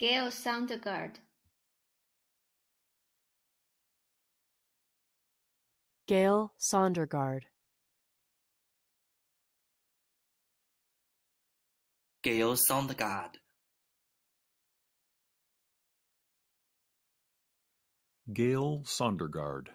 Gail Sondergaard. Gail Sondergaard. Gail Sondergaard. Gail Sondergaard.